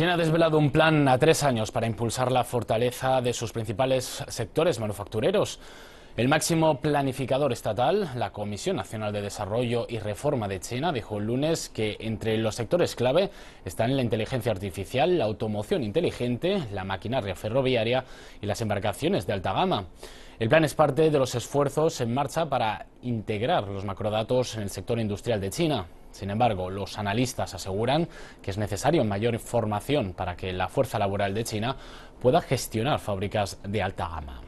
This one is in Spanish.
China ha desvelado un plan a tres años para impulsar la fortaleza de sus principales sectores manufactureros. El máximo planificador estatal, la Comisión Nacional de Desarrollo y Reforma de China, dijo el lunes que entre los sectores clave están la inteligencia artificial, la automoción inteligente, la maquinaria ferroviaria y las embarcaciones de alta gama. El plan es parte de los esfuerzos en marcha para integrar los macrodatos en el sector industrial de China. Sin embargo, los analistas aseguran que es necesario mayor formación para que la fuerza laboral de China pueda gestionar fábricas de alta gama.